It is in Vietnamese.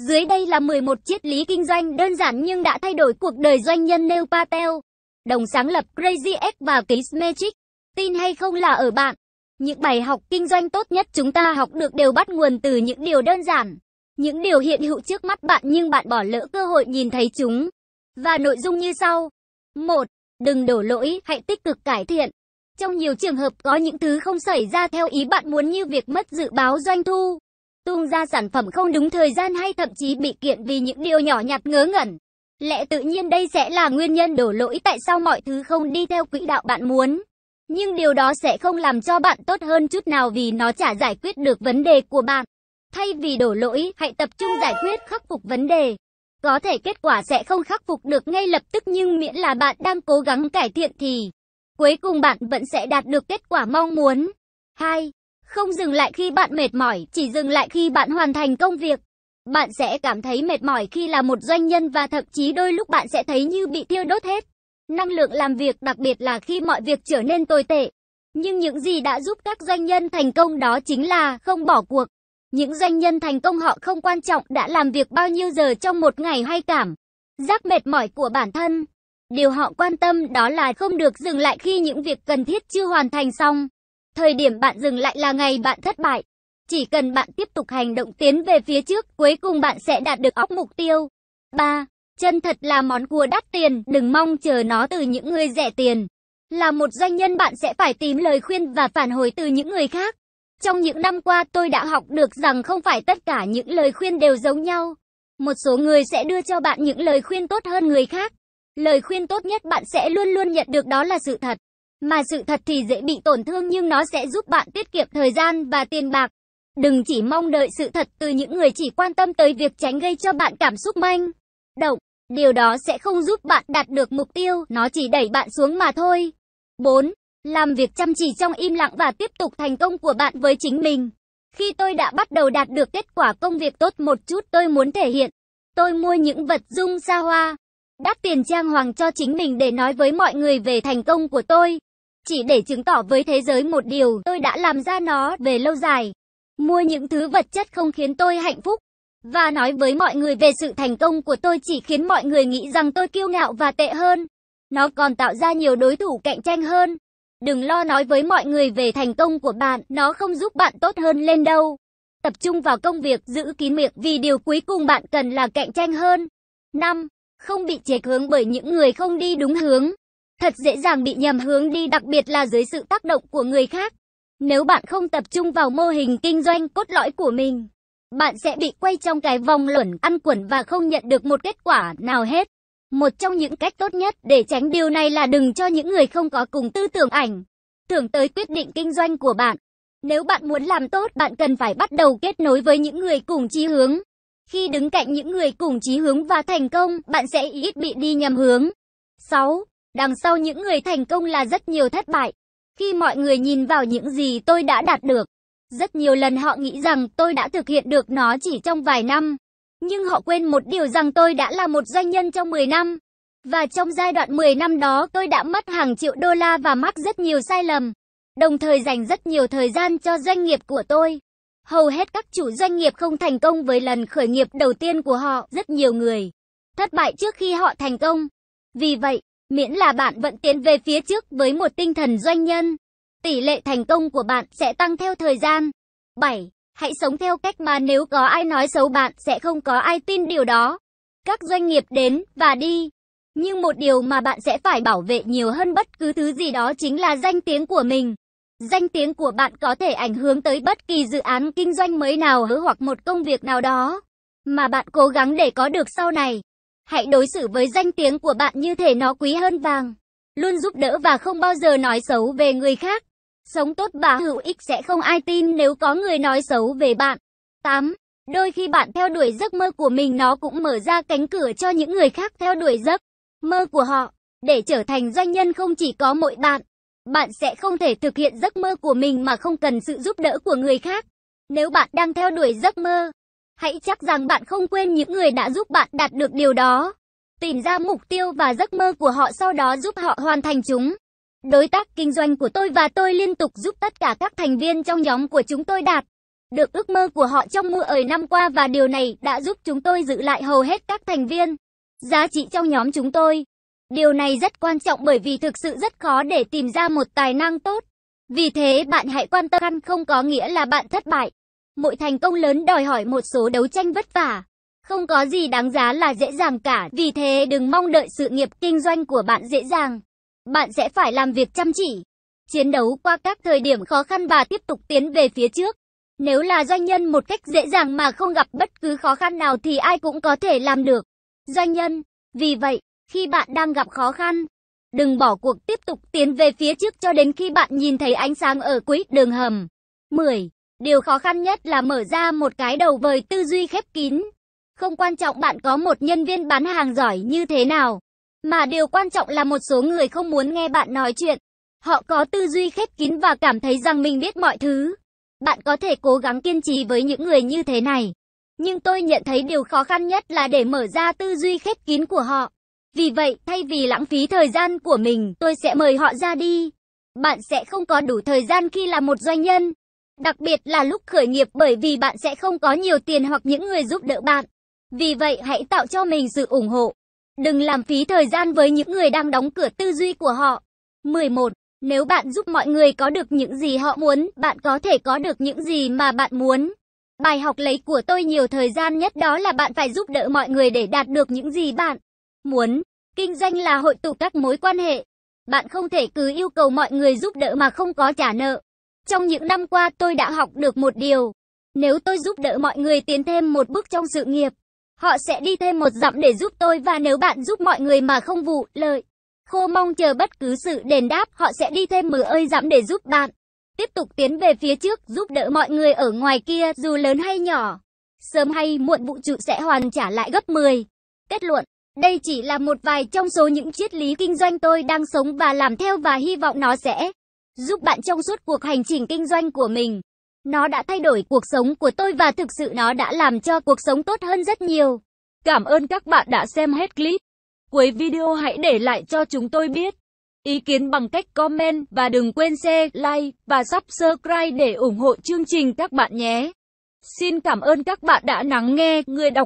Dưới đây là 11 triết lý kinh doanh đơn giản nhưng đã thay đổi cuộc đời doanh nhân Neil Patel, đồng sáng lập Crazy Egg và Kismegic. Tin hay không là ở bạn. Những bài học kinh doanh tốt nhất chúng ta học được đều bắt nguồn từ những điều đơn giản, những điều hiện hữu trước mắt bạn nhưng bạn bỏ lỡ cơ hội nhìn thấy chúng. Và nội dung như sau. 1. Đừng đổ lỗi, hãy tích cực cải thiện. Trong nhiều trường hợp có những thứ không xảy ra theo ý bạn muốn như việc mất dự báo doanh thu, tuôn ra sản phẩm không đúng thời gian hay thậm chí bị kiện vì những điều nhỏ nhặt ngớ ngẩn. Lẽ tự nhiên đây sẽ là nguyên nhân đổ lỗi tại sao mọi thứ không đi theo quỹ đạo bạn muốn. Nhưng điều đó sẽ không làm cho bạn tốt hơn chút nào vì nó chả giải quyết được vấn đề của bạn. Thay vì đổ lỗi, hãy tập trung giải quyết khắc phục vấn đề. Có thể kết quả sẽ không khắc phục được ngay lập tức nhưng miễn là bạn đang cố gắng cải thiện thì cuối cùng bạn vẫn sẽ đạt được kết quả mong muốn. 2. Không dừng lại khi bạn mệt mỏi, chỉ dừng lại khi bạn hoàn thành công việc. Bạn sẽ cảm thấy mệt mỏi khi là một doanh nhân và thậm chí đôi lúc bạn sẽ thấy như bị tiêu đốt hết. Năng lượng làm việc đặc biệt là khi mọi việc trở nên tồi tệ. Nhưng những gì đã giúp các doanh nhân thành công đó chính là không bỏ cuộc. Những doanh nhân thành công họ không quan trọng đã làm việc bao nhiêu giờ trong một ngày hay cảm giác mệt mỏi của bản thân. Điều họ quan tâm đó là không được dừng lại khi những việc cần thiết chưa hoàn thành xong. Thời điểm bạn dừng lại là ngày bạn thất bại. Chỉ cần bạn tiếp tục hành động tiến về phía trước, cuối cùng bạn sẽ đạt được óc mục tiêu. 3. Chân thật là món cua đắt tiền, đừng mong chờ nó từ những người rẻ tiền. Là một doanh nhân bạn sẽ phải tìm lời khuyên và phản hồi từ những người khác. Trong những năm qua tôi đã học được rằng không phải tất cả những lời khuyên đều giống nhau. Một số người sẽ đưa cho bạn những lời khuyên tốt hơn người khác. Lời khuyên tốt nhất bạn sẽ luôn luôn nhận được đó là sự thật. Mà sự thật thì dễ bị tổn thương nhưng nó sẽ giúp bạn tiết kiệm thời gian và tiền bạc. Đừng chỉ mong đợi sự thật từ những người chỉ quan tâm tới việc tránh gây cho bạn cảm xúc manh. Động, điều đó sẽ không giúp bạn đạt được mục tiêu, nó chỉ đẩy bạn xuống mà thôi. 4. Làm việc chăm chỉ trong im lặng và tiếp tục thành công của bạn với chính mình. Khi tôi đã bắt đầu đạt được kết quả công việc tốt một chút tôi muốn thể hiện. Tôi mua những vật dung xa hoa, đắt tiền trang hoàng cho chính mình để nói với mọi người về thành công của tôi. Chỉ để chứng tỏ với thế giới một điều, tôi đã làm ra nó về lâu dài. Mua những thứ vật chất không khiến tôi hạnh phúc. Và nói với mọi người về sự thành công của tôi chỉ khiến mọi người nghĩ rằng tôi kiêu ngạo và tệ hơn. Nó còn tạo ra nhiều đối thủ cạnh tranh hơn. Đừng lo nói với mọi người về thành công của bạn, nó không giúp bạn tốt hơn lên đâu. Tập trung vào công việc, giữ kín miệng vì điều cuối cùng bạn cần là cạnh tranh hơn. 5. Không bị chệch hướng bởi những người không đi đúng hướng thật dễ dàng bị nhầm hướng đi đặc biệt là dưới sự tác động của người khác. Nếu bạn không tập trung vào mô hình kinh doanh cốt lõi của mình, bạn sẽ bị quay trong cái vòng luẩn ăn quẩn và không nhận được một kết quả nào hết. Một trong những cách tốt nhất để tránh điều này là đừng cho những người không có cùng tư tưởng ảnh tưởng tới quyết định kinh doanh của bạn. Nếu bạn muốn làm tốt, bạn cần phải bắt đầu kết nối với những người cùng chí hướng. Khi đứng cạnh những người cùng chí hướng và thành công, bạn sẽ ít bị đi nhầm hướng. 6. Đằng sau những người thành công là rất nhiều thất bại. Khi mọi người nhìn vào những gì tôi đã đạt được, rất nhiều lần họ nghĩ rằng tôi đã thực hiện được nó chỉ trong vài năm. Nhưng họ quên một điều rằng tôi đã là một doanh nhân trong 10 năm. Và trong giai đoạn 10 năm đó tôi đã mất hàng triệu đô la và mắc rất nhiều sai lầm. Đồng thời dành rất nhiều thời gian cho doanh nghiệp của tôi. Hầu hết các chủ doanh nghiệp không thành công với lần khởi nghiệp đầu tiên của họ, rất nhiều người. Thất bại trước khi họ thành công. Vì vậy, Miễn là bạn vẫn tiến về phía trước với một tinh thần doanh nhân, tỷ lệ thành công của bạn sẽ tăng theo thời gian. 7. Hãy sống theo cách mà nếu có ai nói xấu bạn sẽ không có ai tin điều đó. Các doanh nghiệp đến và đi. Nhưng một điều mà bạn sẽ phải bảo vệ nhiều hơn bất cứ thứ gì đó chính là danh tiếng của mình. Danh tiếng của bạn có thể ảnh hưởng tới bất kỳ dự án kinh doanh mới nào hoặc một công việc nào đó mà bạn cố gắng để có được sau này. Hãy đối xử với danh tiếng của bạn như thể nó quý hơn vàng. Luôn giúp đỡ và không bao giờ nói xấu về người khác. Sống tốt và hữu ích sẽ không ai tin nếu có người nói xấu về bạn. 8. Đôi khi bạn theo đuổi giấc mơ của mình nó cũng mở ra cánh cửa cho những người khác theo đuổi giấc mơ của họ. Để trở thành doanh nhân không chỉ có mỗi bạn, bạn sẽ không thể thực hiện giấc mơ của mình mà không cần sự giúp đỡ của người khác. Nếu bạn đang theo đuổi giấc mơ, Hãy chắc rằng bạn không quên những người đã giúp bạn đạt được điều đó. Tìm ra mục tiêu và giấc mơ của họ sau đó giúp họ hoàn thành chúng. Đối tác kinh doanh của tôi và tôi liên tục giúp tất cả các thành viên trong nhóm của chúng tôi đạt được ước mơ của họ trong mùa ấy năm qua và điều này đã giúp chúng tôi giữ lại hầu hết các thành viên. Giá trị trong nhóm chúng tôi. Điều này rất quan trọng bởi vì thực sự rất khó để tìm ra một tài năng tốt. Vì thế bạn hãy quan tâm không có nghĩa là bạn thất bại. Mỗi thành công lớn đòi hỏi một số đấu tranh vất vả. Không có gì đáng giá là dễ dàng cả, vì thế đừng mong đợi sự nghiệp kinh doanh của bạn dễ dàng. Bạn sẽ phải làm việc chăm chỉ, chiến đấu qua các thời điểm khó khăn và tiếp tục tiến về phía trước. Nếu là doanh nhân một cách dễ dàng mà không gặp bất cứ khó khăn nào thì ai cũng có thể làm được. Doanh nhân, vì vậy, khi bạn đang gặp khó khăn, đừng bỏ cuộc tiếp tục tiến về phía trước cho đến khi bạn nhìn thấy ánh sáng ở cuối đường hầm. 10. Điều khó khăn nhất là mở ra một cái đầu vời tư duy khép kín. Không quan trọng bạn có một nhân viên bán hàng giỏi như thế nào, mà điều quan trọng là một số người không muốn nghe bạn nói chuyện. Họ có tư duy khép kín và cảm thấy rằng mình biết mọi thứ. Bạn có thể cố gắng kiên trì với những người như thế này. Nhưng tôi nhận thấy điều khó khăn nhất là để mở ra tư duy khép kín của họ. Vì vậy, thay vì lãng phí thời gian của mình, tôi sẽ mời họ ra đi. Bạn sẽ không có đủ thời gian khi là một doanh nhân. Đặc biệt là lúc khởi nghiệp bởi vì bạn sẽ không có nhiều tiền hoặc những người giúp đỡ bạn. Vì vậy hãy tạo cho mình sự ủng hộ. Đừng làm phí thời gian với những người đang đóng cửa tư duy của họ. 11. Nếu bạn giúp mọi người có được những gì họ muốn, bạn có thể có được những gì mà bạn muốn. Bài học lấy của tôi nhiều thời gian nhất đó là bạn phải giúp đỡ mọi người để đạt được những gì bạn muốn. Kinh doanh là hội tụ các mối quan hệ. Bạn không thể cứ yêu cầu mọi người giúp đỡ mà không có trả nợ. Trong những năm qua tôi đã học được một điều. Nếu tôi giúp đỡ mọi người tiến thêm một bước trong sự nghiệp, họ sẽ đi thêm một dặm để giúp tôi và nếu bạn giúp mọi người mà không vụ lợi, khô mong chờ bất cứ sự đền đáp, họ sẽ đi thêm mười ơi dặm để giúp bạn. Tiếp tục tiến về phía trước, giúp đỡ mọi người ở ngoài kia dù lớn hay nhỏ. Sớm hay muộn vũ trụ sẽ hoàn trả lại gấp 10. Kết luận, đây chỉ là một vài trong số những triết lý kinh doanh tôi đang sống và làm theo và hy vọng nó sẽ giúp bạn trong suốt cuộc hành trình kinh doanh của mình. Nó đã thay đổi cuộc sống của tôi và thực sự nó đã làm cho cuộc sống tốt hơn rất nhiều. Cảm ơn các bạn đã xem hết clip. Cuối video hãy để lại cho chúng tôi biết ý kiến bằng cách comment và đừng quên share, like và subscribe để ủng hộ chương trình các bạn nhé. Xin cảm ơn các bạn đã lắng nghe, người đọc